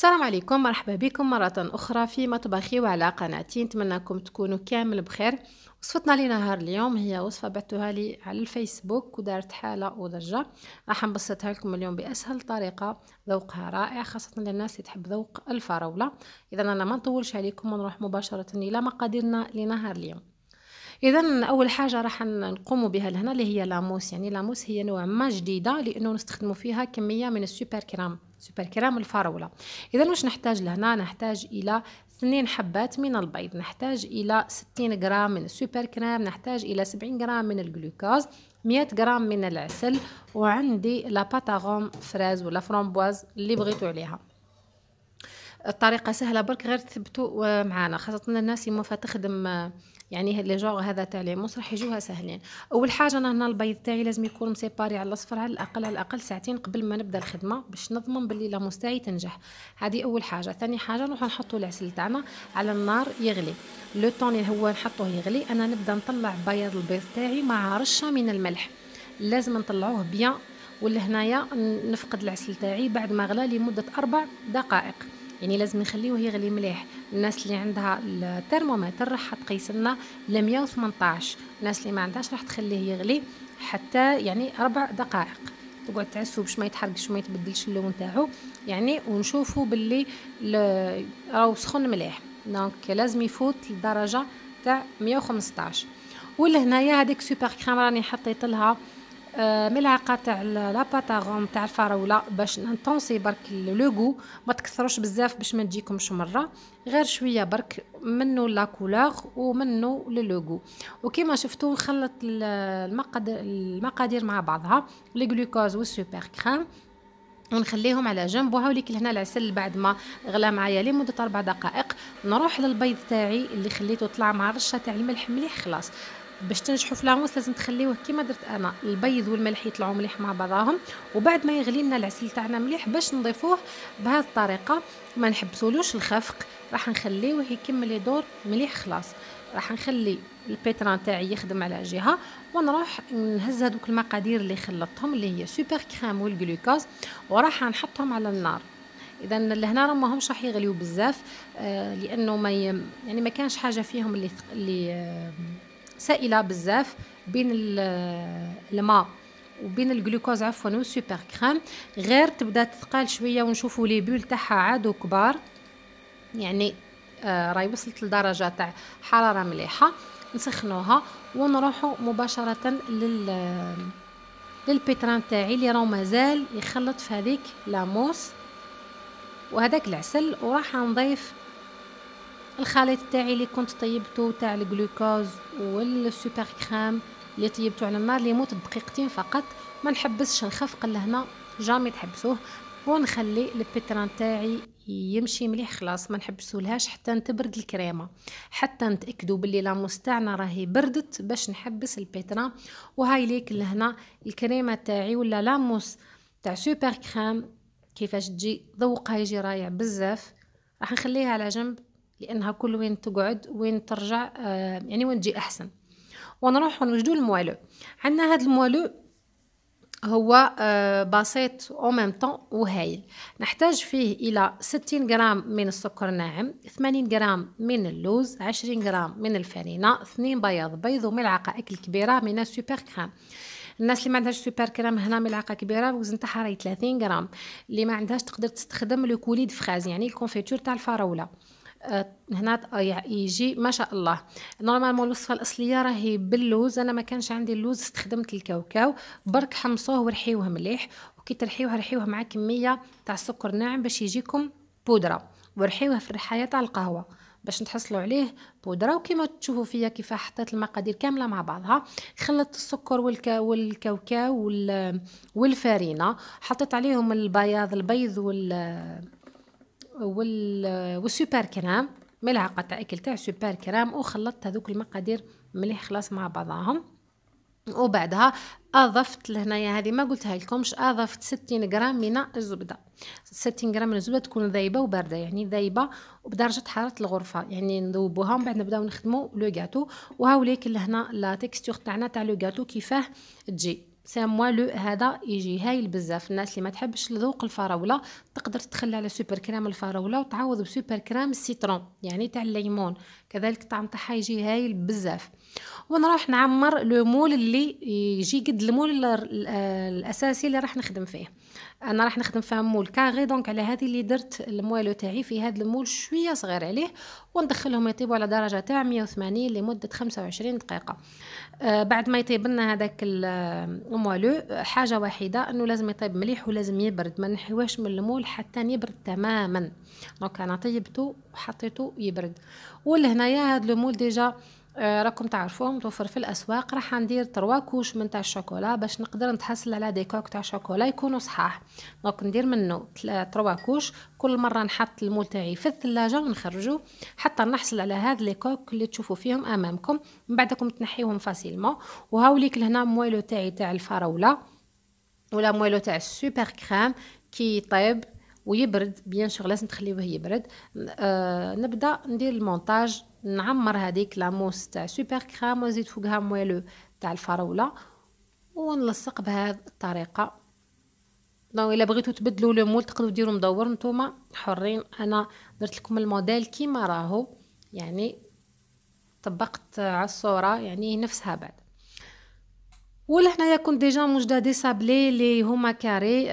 السلام عليكم مرحبا بكم مرة أخرى في مطبخي وعلى قناتي نتمنىكم تكونوا كامل بخير وصفتنا لنهار اليوم هي وصفة بعتوها لي على الفيسبوك ودارت حالة وضجة راح نبسطها لكم اليوم بأسهل طريقة ذوقها رائع خاصة للناس اللي تحب ذوق الفراولة إذا أنا ما نطولش عليكم ونروح مباشرة إلى مقاديرنا لنهار اليوم اذا اول حاجه راح نقوم بها لهنا اللي هي لاموس يعني لاموس هي نوع ما جديده لانه نستخدم فيها كميه من السوبر كرام سوبر كرام الفراولة إذا واش نحتاج لهنا نحتاج إلى اثنين حبات من البيض نحتاج إلى 60 غرام من السوبر كرام نحتاج إلى 70 غرام من الجلوكوز 100 غرام من العسل وعندي لا لاباتاغوم فريز ولا فرامبواز اللي بغيتو عليها الطريقه سهله برك غير تثبتوا معانا خاصه الناس يما تخدم يعني لي جوغ هذا تاع لي راح يجوها ساهلين اول حاجه انا هنا البيض تاعي لازم يكون مسيباري على الاصفر على الاقل على الاقل ساعتين قبل ما نبدا الخدمه باش نضمن باللي لا مستعي تنجح هذه اول حاجه ثاني حاجه نروح نحطوا العسل تاعنا على النار يغلي لو طون اللي هو نحطوه يغلي انا نبدا نطلع بياض البيض تاعي مع رشه من الملح لازم نطلعوه بيان ولهنايا نفقد العسل تاعي بعد ما غلا لمده اربع دقائق يعني لازم نخليوه يغلي مليح الناس اللي عندها الترمومتر راح تقيس لنا ل 118 الناس اللي ما عندهاش راح تخليه يغلي حتى يعني ربع دقائق تقعد تعسو باش ما يتحرقش وما يتبدلش اللون تاعو يعني ونشوفوا باللي راهو سخن مليح دونك لازم يفوت للدرجه تاع 115 ولهنايا هذيك سوبر كريم راني حطيت لها آه، ملعقه تاع لاباتاغون تاع الفراوله باش نطونسي برك لوغو ما تكثروش بزاف باش ما تجيكمش مره غير شويه برك منه لا كولور ومنه لوغو وكيما شفتوا نخلط المقادير المقادير مع بعضها لي غلوكوز والسوبر كريم ونخليهم على جنب وهاوليك لهنا العسل بعد ما غلا معايا لمده أربع دقائق نروح للبيض تاعي اللي خليته طلع مع رشه تاع الملح مليح خلاص باش تنجحوا في لاغوس لازم تخليوه كيما درت انا البيض والملح يطلعوا مليح مع بعضهم وبعد ما يغلي لنا العسل تاعنا مليح باش نضيفوه بهذه الطريقه ما نحبسولوش الخفق راح نخليوه يكمل يدور مليح خلاص راح نخلي البيتران تاعي يخدم على جهه ونروح نهز هذوك المقادير اللي خلطتهم اللي هي سوبر كريم والجلوكوز وراح نحطهم على النار اذا لهنا راه ماهمش راح يغليو بزاف آه لانه ما يعني ما كانش حاجه فيهم اللي اللي آه سائله بزاف بين الماء وبين الجلوكوز عفوا و سوبر كريم غير تبدا تثقال شويه ونشوفوا لي بول تاعها عادو كبار يعني آه راي وصلت لدرجه تاع حراره مليحه نسخنوها ونروحوا مباشره لل للبيتران تاعي اللي راه مازال يخلط في هذيك لاموس وهذاك العسل وراح نضيف الخليط تاعي اللي كنت طيبته تاع الجلوكوز والسوبر كريم اللي طيبته على النار اللي يموت بدقيقتين فقط ما نحبسش نخفق لهنا جامي تحبسوه ونخلي البيتران تاعي يمشي مليح خلاص ما نحبسولهاش حتى تبرد الكريمه حتى نتاكدوا باللي لاموس تاعنا راهي بردت باش نحبس البيتران وهاي ليك لهنا الكريمه تاعي ولا لاموس تاع سوبر كريم كيفاش تجي ذوقها يجي رايع بزاف راح نخليها على جنب لانها كل وين تقعد وين ترجع آه، يعني وين تجي احسن ونروح ونوجدوا الموالو عندنا هذا الموالو هو آه، بسيط او ميم طون وهايل نحتاج فيه الى 60 غرام من السكر الناعم 80 غرام من اللوز 20 غرام من الفرينه 2 بياض بيض وملعقه اكل كبيره من السوبر كريم الناس اللي ما عندهاش سوبر كريم هنا ملعقه كبيره الوزن تاعها راهي 30 غرام اللي ما عندهاش تقدر تستخدم لو كولي دفخاز يعني الكونفيتور تاع الفراوله آه، هنا آه، يجي ما شاء الله نورمالمون الوصفه الاصليه راهي باللوز انا ما كانش عندي اللوز استخدمت الكاوكاو برك حمصوه ورحيوه مليح وكي ترحيوه رحيوه مع كميه تاع السكر ناعم باش يجيكم بودره ورحيوها في الرحايه تاع القهوه باش نتحصلوا عليه بودره وكما تشوفوا فيا كيف حطيت المقادير كامله مع بعضها خلطت السكر والكا والكاوكاو والفارينه حطيت عليهم البياض البيض وال والسوبر كرام ملعقة تاع أكل تاع سوبر كرام وخلطت هذوك المقادير مليح خلاص مع بعضهم وبعدها اضفت لهنايا هذه ما قلتها لكمش اضفت 60 غرام من الزبده 60 غرام من الزبده تكون ذايبه وبارده يعني ذايبه وبدرجه حراره الغرفه يعني نذوبوها ومن بعد نبداو نخدموا لو غاتو وهاوليك لهنا لا تكستور تاعنا تاع لو غاتو كيفاه تجي ساموا لو هذا يجي هايل بزاف الناس اللي ما تحبش ذوق الفراوله تقدر تتخلى على سوبر كريم الفراوله وتعوض بسوبر كريم السيترون يعني تاع الليمون كذلك الطعم تاعها يجي هايل بزاف ونروح نعمر لو مول اللي يجي قد المول الاساسي اللي راح نخدم فيه انا راح نخدم فيها مول كاغي دونك على هذه اللي درت الموالو تاعي في هذا المول شويه صغير عليه وندخلهم يطيبوا على درجه تاع 180 لمده 25 دقيقه آه بعد ما يطيب لنا هذاك آه، الموالو حاجه واحده انه لازم يطيب مليح ولازم يبرد ما نحيوهش من المول حتى يبرد تماما دونك انا طيبته وحطيته يبرد ولهنايا هذا المول ديجا آه، راكم تعرفوهم متوفر في الاسواق راح ندير تروا كوش من تاع الشوكولا باش نقدر نتحصل على دي كوك تاع شوكولا يكونوا صحاح دونك ندير منه تروا كوش كل مره نحط المول تاعي في الثلاجه ونخرجه حتى نحصل على هاد لي كوك اللي تشوفوا فيهم امامكم من بعدكم تنحيوهم فاسيلمون وهاوليك لهنا مويلو تاعي تاع الفراوله ولا مويلو تاع السوبر كريم كي طيب ويبرد بيان سور لازم تخليوه يبرد آه نبدا ندير المونتاج نعمر هذيك لاموس تاع سوبر كرام ونزيد فوقها مويلو تاع الفراوله ونلصق بهذه الطريقه دونك الا بغيتو تبدلوا لو مول تقدروا ديروا مدور نتوما حرين انا درت لكم الموديل كيما راهو يعني طبقت على الصوره يعني نفسها بعد حنايا كنت ديجا موجده دي سابلي لي هما كاري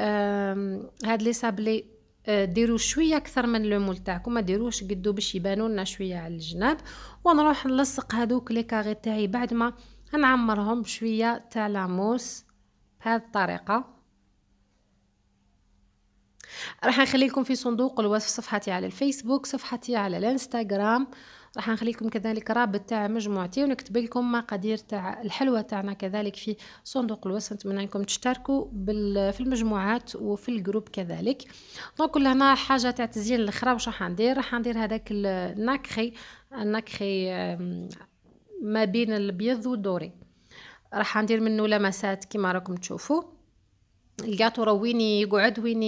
هاد لي سابلي ديروا شويه اكثر من لومول تاعكم ما ديروش قدو باش يبانوا لنا شويه على الجناب ونروح نلصق هذوك لي كاري تاعي بعد ما نعمرهم بشويه تاع لاموس بهذه الطريقه راح نخلي لكم في صندوق الوصف صفحتي على الفيسبوك صفحتي على الانستغرام راح نخليكم كذلك رابط تاع مجموعتي ونكتب لكم مقادير تاع الحلوى تاعنا كذلك في صندوق الوصف نتمنى انكم تشتركوا في المجموعات وفي الجروب كذلك دونك لهنا حاجه تاع تزيين الخرا واش راح ندير راح ندير هذاك الناكخي الناكخي ما بين الابيض والدوري راح ندير منه لمسات كما راكم تشوفوا الجاتو رويني وين يقعد وين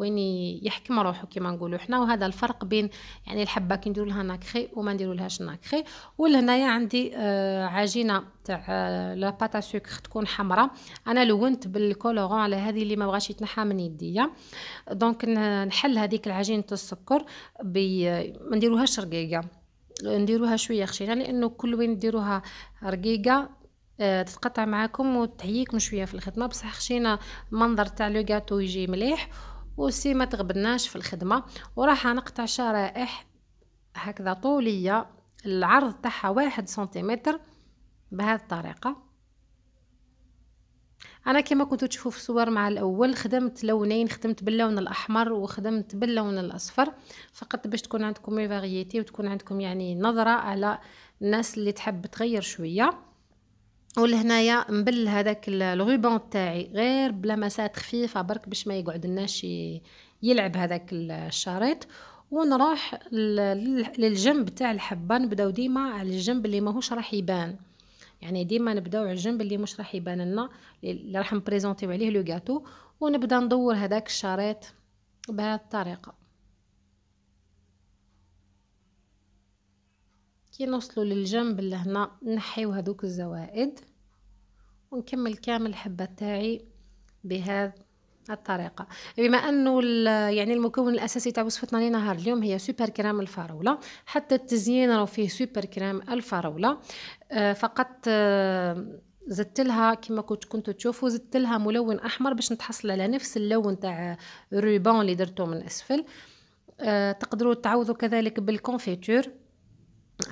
وين يحكم روحو كيما نقولو حنا وهذا الفرق بين يعني الحبه كي نديروا لها ناكخي وما نديرولهاش ناكخي ولهنايا عندي آه، عجينه تاع آه، لا باتا سوكر تكون حمراء انا لونت بالكولورون على هذه اللي ما بغاش يتنحى من يديا دونك نحل هذيك العجينه السكر آه، ما نديروهاش رقيقه نديروها شويه خشينه لانه كل وين نديروها رقيقه آه، تتقطع معاكم وتعييكم شويه في الخدمه بصح خشينا منظر تاع لو غاتو يجي مليح وسي ما تغبناش في الخدمه وراح نقطع شرائح هكذا طوليه العرض تاعها واحد سنتيمتر بهذه الطريقه انا كما كنتو تشوفوا في الصور مع الاول خدمت لونين خدمت باللون الاحمر وخدمت باللون الاصفر فقط باش تكون عندكم و وتكون عندكم يعني نظره على الناس اللي تحب تغير شويه ولهنايا نبل هذاك الغوبون تاعي غير بلمسات خفيفه برك باش ما يقعد لناش يلعب هذاك الشريط ونروح للجنب تاع الحبه نبداو ديما على الجنب اللي ماهوش راح يبان يعني ديما نبداو على الجنب اللي مش راح يبان لنا اللي راح نبريزونتيو عليه لو غاتو ونبدا ندور هذاك الشريط بهذه الطريقه كي نوصلوا للجنب اللي هنا نحيو هذوك الزوائد ونكمل كامل الحبه تاعي بهذا الطريقه بما انه يعني المكون الاساسي تاع وصفتنا لنهار اليوم هي سوبر كريم الفراوله حتى التزيين راه فيه سوبر كريم الفراوله آه، فقط آه، زدت لها كما كنت كنتوا تشوفوا زدت لها ملون احمر باش نتحصل على نفس اللون تاع الروبان اللي درته من اسفل آه، تقدروا تعوضوا كذلك بالكونفيتور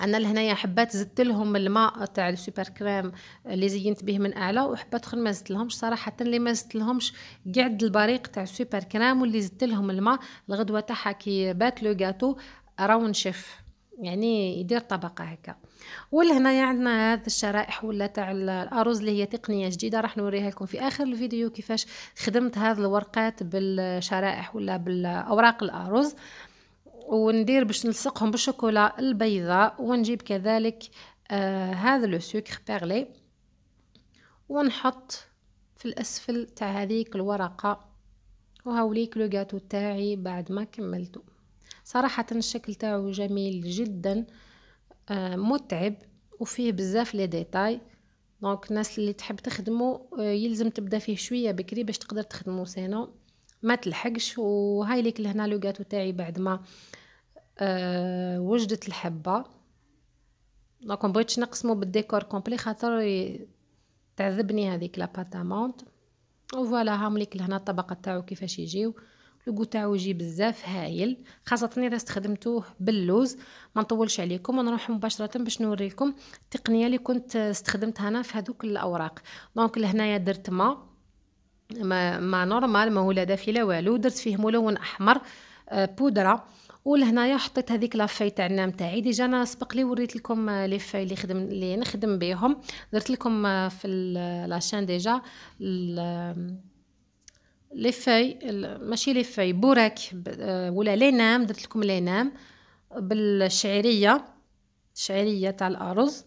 انا لهنايا حبات زدت لهم الماء تاع السوبر كريم اللي زينت به من اعلى وحبات اخرى ما زدت لهمش صراحه اللي ما زدت لهمش قعد البريق تاع السوبر كريم واللي زدت لهم الماء الغدوه تاعها كي بات لو جاتو راهو نشف يعني يدير طبقه هكا ولهنايا عندنا هذه الشرائح ولا تاع الارز اللي هي تقنيه جديده راح نوريها لكم في اخر الفيديو كيفاش خدمت هذه الورقات بالشرائح ولا بالاوراق الارز وندير باش نلصقهم بالشوكولا البيضاء ونجيب كذلك آه هذا لو سوكر بيرلي ونحط في الاسفل تاع هذيك الورقه وهاوليك لو جاتو تاعي بعد ما كملته صراحه الشكل تاعو جميل جدا آه متعب وفيه بزاف لي ديتاي دونك الناس اللي تحب تخدمه آه، يلزم تبدا فيه شويه بكري باش تقدر تخدمه سينو ما تلحقش وهاي ليك لهنا لو جاتو تاعي بعد ما آه وجدت الحبة دونك مبغيتش نقسمو بالديكور كومبلي خاطر تعذبني هذيك لاباتا مونت هاهم ليك لهنا الطبقة تاعو كيفاش يجيو لوكو تاعو يجي بزاف هايل خاصة اذا استخدمتوه باللوز ما نطولش عليكم ونروح مباشرة باش نوريكم التقنية اللي كنت استخدمتها انا في هذوك الاوراق دونك لهنايا درت ما ما, ما نورمال ما هو لا دافي لا والو درت فيه ملون احمر آه، بودرة ولهنايا حطيت هذيك لافاي تاع النام تاعي ديجا انا سبق لي وريت لكم آه، لي فاي اللي خدم اللي نخدم بهم درت لكم آه، في لاشين ديجا لي فاي ماشي لي فاي بوراك آه، ولا لي نام درت لكم لي نام بالشعيريه الشعيريه تاع الارز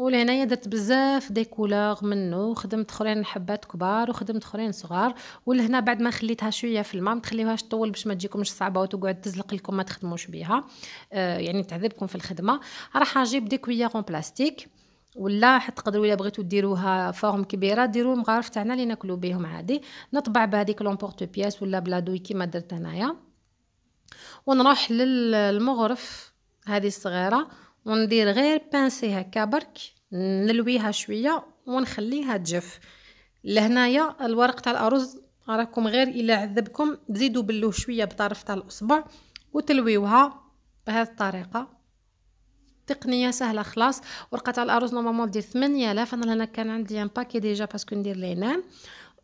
ولهنايا درت بزاف دي كولور منه خدمت خرين حبات كبار وخدمت خرين صغار ولهنا بعد ما خليتها شويه في الماء ما تخليوهاش تطول باش ما تجيكمش صعبه وتقعد تزلق لكم ما تخدموش بها آه يعني تعذبكم في الخدمه راح نجيب دي اون بلاستيك ولا تقدروا الا بغيتو ديروها فورم كبيره ديروا المغارف تاعنا اللي ناكلو بهم عادي نطبع بهذيك لومبورت بياس ولا بلادوي كيما درت هنايا ونروح للمغرف هذه الصغيره وندير غير بانسي هكا برك نلويها شويه ونخليها تجف لهنايا الورق تاع الارز راكم غير الا عذبكم تزيدوا باللوه شويه بطرف تاع الاصبع وتلويوها بهذه الطريقه تقنيه سهله خلاص ورقه تاع الارز نورمالمون دير 8000 انا هنا كان عندي ان باكي ديجا باسكو ندير لينام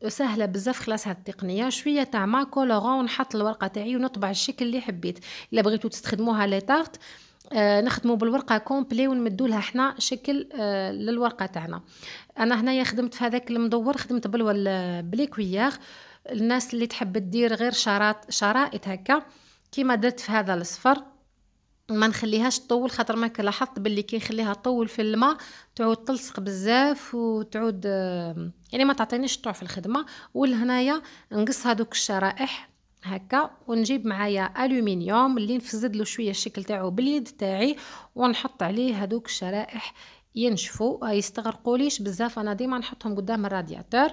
سهله بزاف خلاص هاد التقنيه شويه تاع ماكولوغون ونحط الورقه تاعي ونطبع الشكل اللي حبيت الا بغيتو تستخدموها لي تارت آه بالورقه كومبلي ونمدوا لها حنا شكل آه، للورقه تاعنا انا هنايا خدمت في هذاك المدور خدمت بلوى بليكويير الناس اللي تحب تدير غير شراط شرائط هكا كيما درت في هذا الصفر ما نخليهاش تطول خاطر ماك لاحظت باللي كي نخليها تطول في الماء تعود تلصق بزاف وتعود آه، يعني ما تعطينيش طوع في الخدمه والهنايا نقص هذوك الشرائح هكا ونجيب معايا الومنيوم اللي نفزد له شويه الشكل تاعو باليد تاعي ونحط عليه هذوك الشرائح ينشفوا آه، يستغرقوا ليش بزاف انا ديما نحطهم قدام الرادياتور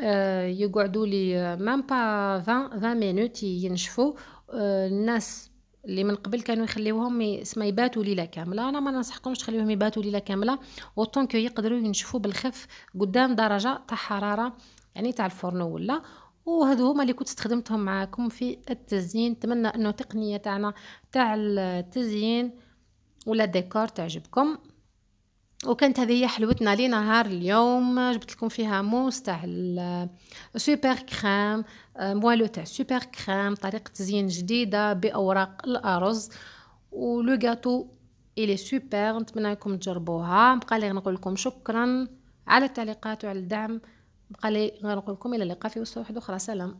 آه، يقعدوا لي مام با 20 20 مينوت ينشفوا آه، الناس اللي من قبل كانوا يخليوهم اسما يباتوا ليله كامله انا ما ننصحكمش تخليوهم يباتوا ليله كامله وطونكو يقدروا ينشفوا بالخف قدام درجه تاع حراره يعني تاع الفرن ولا وهذو هما اللي كنت استخدمتهم معاكم في التزيين نتمنى انه التقنيه تاعنا تاع التزيين ولا ديكور تعجبكم وكانت هذه هي حلوتنا لنهار اليوم جبت لكم فيها موس تاع السوبر كريم موالو تاع سوبر كريم طريقه تزيين جديده باوراق الارز ولو غاتو الي سوبر نتمنى لكم تجربوها بقى لي نقول لكم شكرا على التعليقات وعلى الدعم بقى لي غنقول لكم الى اللقاء في وصفه واحده اخرى سلام